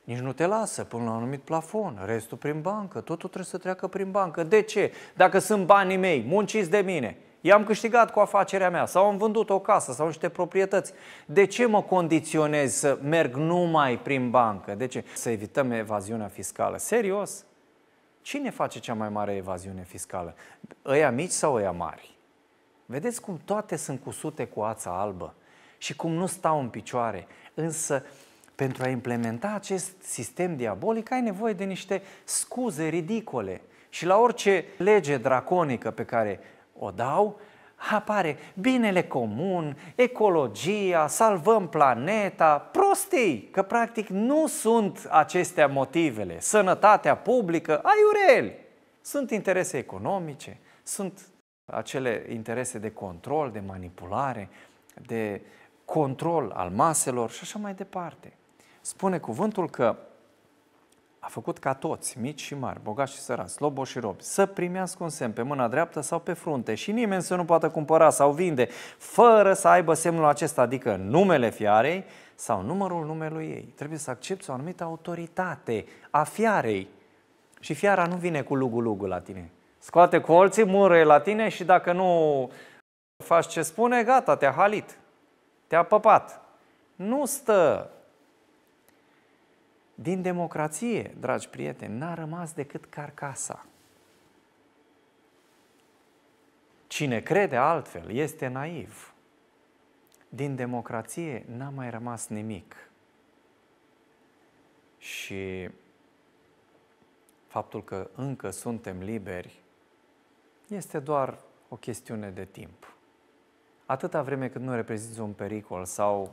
nici nu te lasă până la un anumit plafon, restul prin bancă, totul trebuie să treacă prin bancă. De ce? Dacă sunt banii mei, munciți de mine, i-am câștigat cu afacerea mea sau am vândut o casă sau niște proprietăți, de ce mă condiționez să merg numai prin bancă? De ce? Să evităm evaziunea fiscală. Serios? Cine face cea mai mare evaziune fiscală? Ăia mici sau ăia mari? Vedeți cum toate sunt cusute cu ața albă? și cum nu stau în picioare. Însă, pentru a implementa acest sistem diabolic, ai nevoie de niște scuze ridicole. Și la orice lege draconică pe care o dau, apare binele comun, ecologia, salvăm planeta, prostii, că practic nu sunt acestea motivele. Sănătatea publică, ureli? sunt interese economice, sunt acele interese de control, de manipulare, de control al maselor și așa mai departe. Spune cuvântul că a făcut ca toți, mici și mari, bogați și sărați, slobo și robi, să primească un semn pe mâna dreaptă sau pe frunte și nimeni să nu poată cumpăra sau vinde fără să aibă semnul acesta, adică numele fiarei sau numărul numelui ei. Trebuie să accepti o anumită autoritate a fiarei. Și fiara nu vine cu lugu-lugu la tine. Scoate colții, mură la tine și dacă nu faci ce spune, gata, te-a halit te-a păpat. Nu stă. Din democrație, dragi prieteni, n-a rămas decât carcasa. Cine crede altfel este naiv. Din democrație n-a mai rămas nimic. Și faptul că încă suntem liberi este doar o chestiune de timp atâta vreme cât nu reprezintă un pericol sau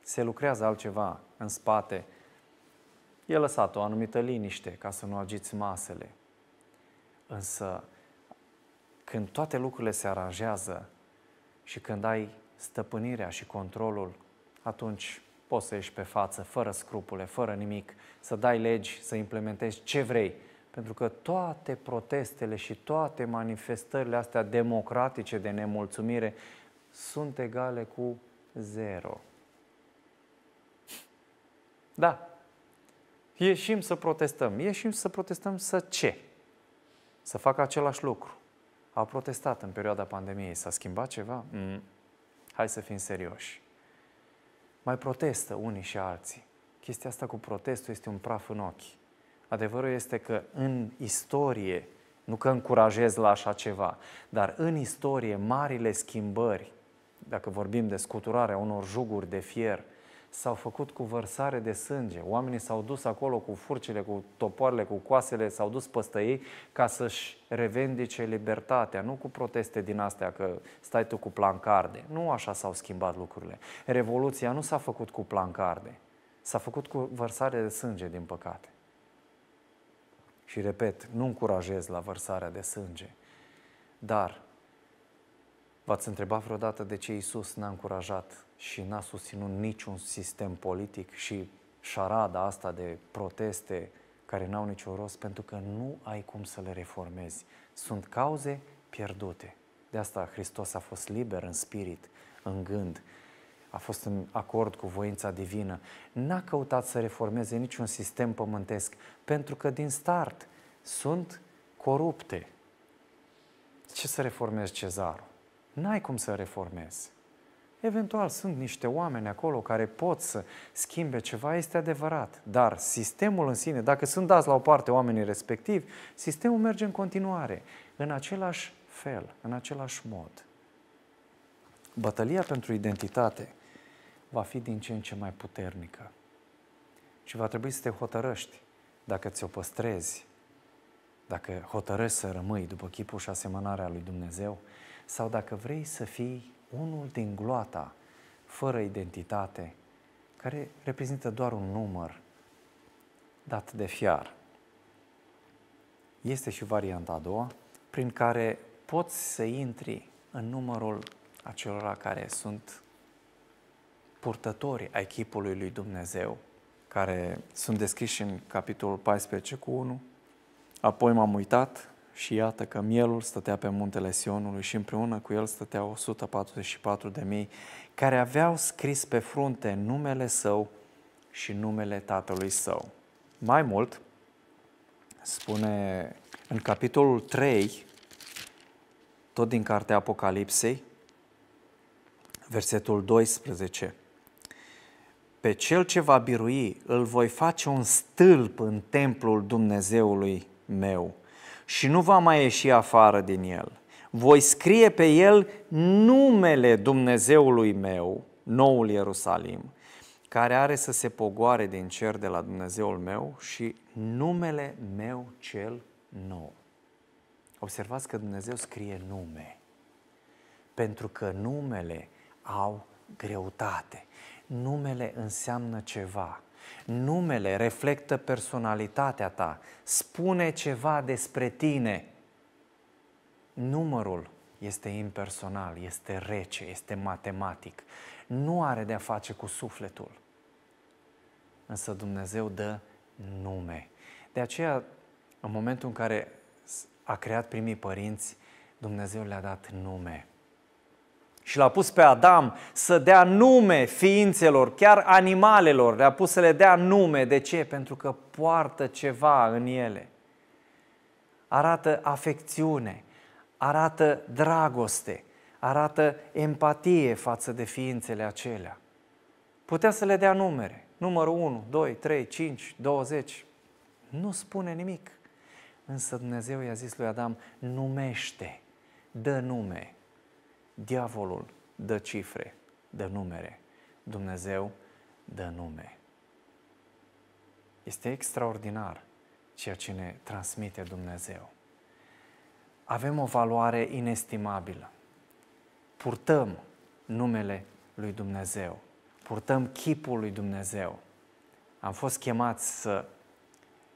se lucrează altceva în spate, e lăsat o anumită liniște ca să nu agiți masele. Însă, când toate lucrurile se aranjează și când ai stăpânirea și controlul, atunci poți să ieși pe față, fără scrupule, fără nimic, să dai legi, să implementezi ce vrei. Pentru că toate protestele și toate manifestările astea democratice de nemulțumire sunt egale cu 0. Da. Ieșim să protestăm. Ieșim să protestăm să ce? Să facă același lucru. Au protestat în perioada pandemiei. S-a schimbat ceva? Mm. Hai să fim serioși. Mai protestă unii și alții. Chestia asta cu protestul este un praf în ochi. Adevărul este că în istorie, nu că încurajez la așa ceva, dar în istorie, marile schimbări dacă vorbim de scuturarea unor juguri de fier, s-au făcut cu vărsare de sânge. Oamenii s-au dus acolo cu furcile, cu topoarele, cu coasele, s-au dus păstă ei ca să-și revendice libertatea, nu cu proteste din astea că stai tu cu plancarde. Nu așa s-au schimbat lucrurile. Revoluția nu s-a făcut cu plancarde, s-a făcut cu vărsare de sânge, din păcate. Și repet, nu încurajez la vărsarea de sânge, dar V-ați întrebat vreodată de ce Isus n-a încurajat și n-a susținut niciun sistem politic și șarada asta de proteste care n-au niciun rost, pentru că nu ai cum să le reformezi. Sunt cauze pierdute. De asta Hristos a fost liber în spirit, în gând, a fost în acord cu voința divină. N-a căutat să reformeze niciun sistem pământesc, pentru că din start sunt corupte. Ce să reformezi cezarul? n-ai cum să reformezi. Eventual sunt niște oameni acolo care pot să schimbe ceva, este adevărat. Dar sistemul în sine, dacă sunt dați la o parte oamenii respectivi, sistemul merge în continuare, în același fel, în același mod. Bătălia pentru identitate va fi din ce în ce mai puternică. Și va trebui să te hotărăști dacă ți-o păstrezi, dacă hotărăști să rămâi după chipul și asemănarea lui Dumnezeu, sau dacă vrei să fii unul din gloata, fără identitate, care reprezintă doar un număr dat de fiar. Este și varianta a doua, prin care poți să intri în numărul acelora care sunt purtători ai echipului lui Dumnezeu, care sunt descriși în capitolul 14 cu 1. Apoi m-am uitat și iată că mielul stătea pe muntele Sionului și împreună cu el stăteau 144 de mii care aveau scris pe frunte numele său și numele tatălui său. Mai mult, spune în capitolul 3, tot din cartea Apocalipsei, versetul 12. Pe cel ce va birui, îl voi face un stâlp în templul Dumnezeului meu și nu va mai ieși afară din el. Voi scrie pe el numele Dumnezeului meu, noul Ierusalim, care are să se pogoare din cer de la Dumnezeul meu și numele meu cel nou. Observați că Dumnezeu scrie nume, pentru că numele au greutate. Numele înseamnă ceva. Numele reflectă personalitatea ta, spune ceva despre tine. Numărul este impersonal, este rece, este matematic. Nu are de-a face cu sufletul. Însă Dumnezeu dă nume. De aceea, în momentul în care a creat primii părinți, Dumnezeu le-a dat nume. Și l-a pus pe Adam să dea nume ființelor, chiar animalelor. Le-a pus să le dea nume. De ce? Pentru că poartă ceva în ele. Arată afecțiune, arată dragoste, arată empatie față de ființele acelea. Putea să le dea numere. Numărul 1, 2, 3, 5, 20. Nu spune nimic. Însă Dumnezeu i-a zis lui Adam, numește, dă nume Diavolul dă cifre, dă numere. Dumnezeu dă nume. Este extraordinar ceea ce ne transmite Dumnezeu. Avem o valoare inestimabilă. Purtăm numele lui Dumnezeu. Purtăm chipul lui Dumnezeu. Am fost chemați să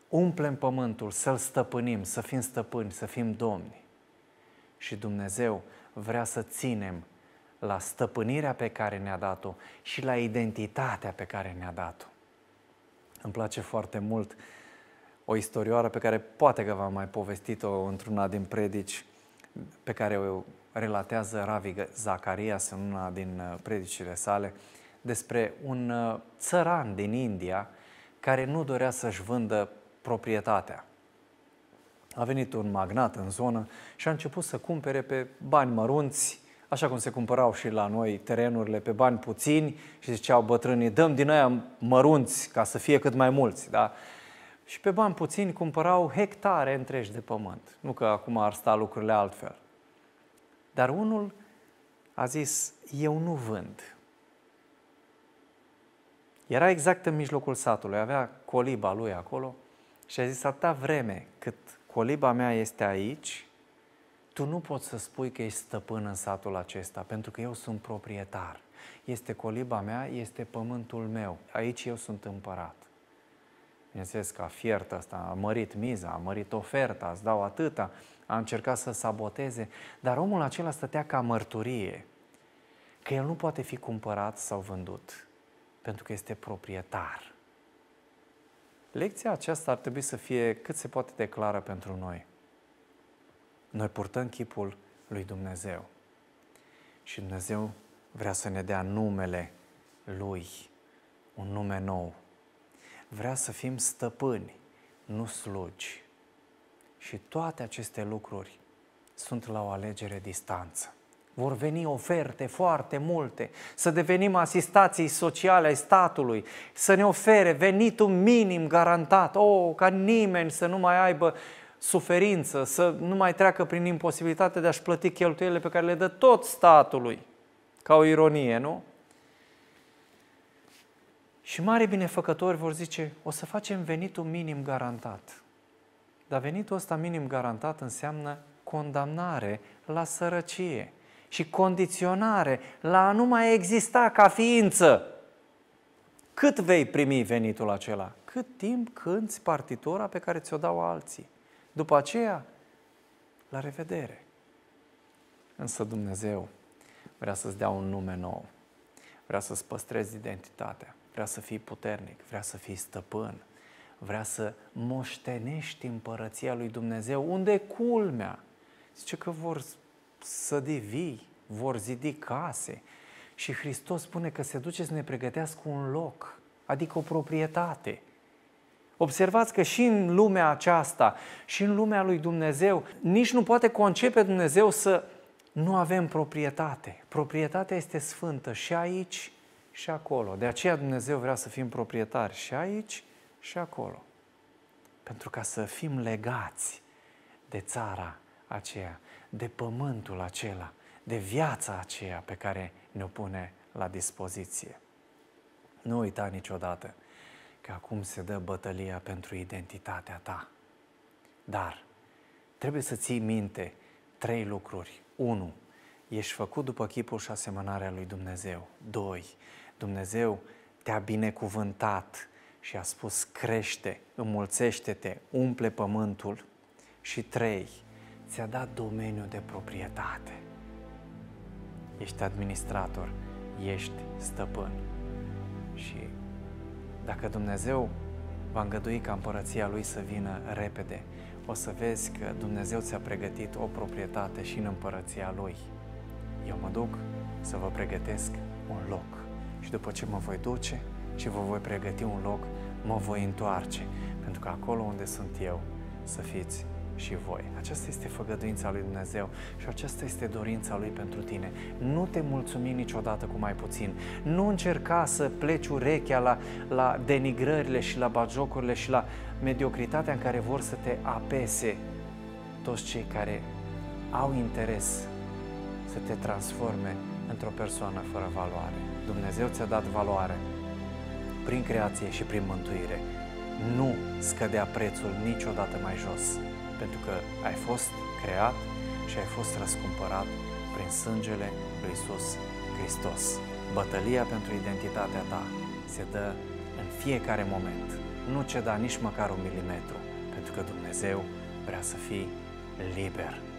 umplem pământul, să-l stăpânim, să fim stăpâni, să fim domni. Și Dumnezeu vrea să ținem la stăpânirea pe care ne-a dat-o și la identitatea pe care ne-a dat-o. Îmi place foarte mult o istorioară pe care poate că v-am mai povestit-o într-una din predici pe care o relatează Ravi Zacarias în una din uh, predicile sale despre un uh, țăran din India care nu dorea să-și vândă proprietatea a venit un magnat în zonă și a început să cumpere pe bani mărunți, așa cum se cumpărau și la noi terenurile pe bani puțini și ziceau bătrânii, dăm din aia mărunți ca să fie cât mai mulți, da? Și pe bani puțini cumpărau hectare întregi de pământ. Nu că acum ar sta lucrurile altfel. Dar unul a zis, eu nu vând. Era exact în mijlocul satului, avea coliba lui acolo și a zis, atâta vreme cât coliba mea este aici, tu nu poți să spui că ești stăpân în satul acesta, pentru că eu sunt proprietar. Este coliba mea, este pământul meu. Aici eu sunt împărat. Bineînțeles că a fiert asta, a mărit miza, a mărit oferta, îți dau atâta, a încercat să saboteze, dar omul acela stătea ca mărturie că el nu poate fi cumpărat sau vândut, pentru că este proprietar. Lecția aceasta ar trebui să fie cât se poate de clară pentru noi. Noi purtăm chipul lui Dumnezeu și Dumnezeu vrea să ne dea numele Lui, un nume nou. Vrea să fim stăpâni, nu slugi. Și toate aceste lucruri sunt la o alegere distanță vor veni oferte foarte multe, să devenim asistații sociale ai statului, să ne ofere venitul minim garantat, oh, ca nimeni să nu mai aibă suferință, să nu mai treacă prin imposibilitatea de a-și plăti cheltuielile pe care le dă tot statului. Ca o ironie, nu? Și mari binefăcători vor zice, o să facem venitul minim garantat. Dar venitul ăsta minim garantat înseamnă condamnare la sărăcie și condiționare la a nu mai exista ca ființă. Cât vei primi venitul acela? Cât timp cânți partitura pe care ți-o dau alții? După aceea, la revedere. Însă Dumnezeu vrea să-ți dea un nume nou. Vrea să-ți păstrezi identitatea. Vrea să fii puternic. Vrea să fii stăpân. Vrea să moștenești împărăția lui Dumnezeu. Unde culmea? Zice că vor să devii, vor zidi case. Și Hristos spune că se duce să ne pregătească un loc, adică o proprietate. Observați că și în lumea aceasta, și în lumea lui Dumnezeu, nici nu poate concepe Dumnezeu să nu avem proprietate. Proprietatea este sfântă și aici și acolo. De aceea Dumnezeu vrea să fim proprietari și aici și acolo. Pentru ca să fim legați de țara aceea de pământul acela, de viața aceea pe care ne-o pune la dispoziție. Nu uita niciodată că acum se dă bătălia pentru identitatea ta. Dar trebuie să ții minte trei lucruri. Unu, Ești făcut după chipul și asemănarea lui Dumnezeu. Doi, Dumnezeu te-a binecuvântat și a spus crește, înmulțește-te, umple pământul. Și trei ți-a dat domeniul de proprietate. Ești administrator, ești stăpân. Și dacă Dumnezeu va îngădui ca împărăția Lui să vină repede, o să vezi că Dumnezeu ți-a pregătit o proprietate și în împărăția Lui. Eu mă duc să vă pregătesc un loc. Și după ce mă voi duce și vă voi pregăti un loc, mă voi întoarce, pentru că acolo unde sunt eu, să fiți și voi. Aceasta este făgăduința lui Dumnezeu și aceasta este dorința lui pentru tine. Nu te mulțumi niciodată cu mai puțin. Nu încerca să pleci urechea la, la denigrările și la bagiocurile și la mediocritatea în care vor să te apese toți cei care au interes să te transforme într-o persoană fără valoare. Dumnezeu ți-a dat valoare prin creație și prin mântuire. Nu scădea prețul niciodată mai jos pentru că ai fost creat și ai fost răscumpărat prin sângele lui Isus Hristos. Bătălia pentru identitatea ta se dă în fiecare moment. Nu ceda nici măcar un milimetru, pentru că Dumnezeu vrea să fii liber.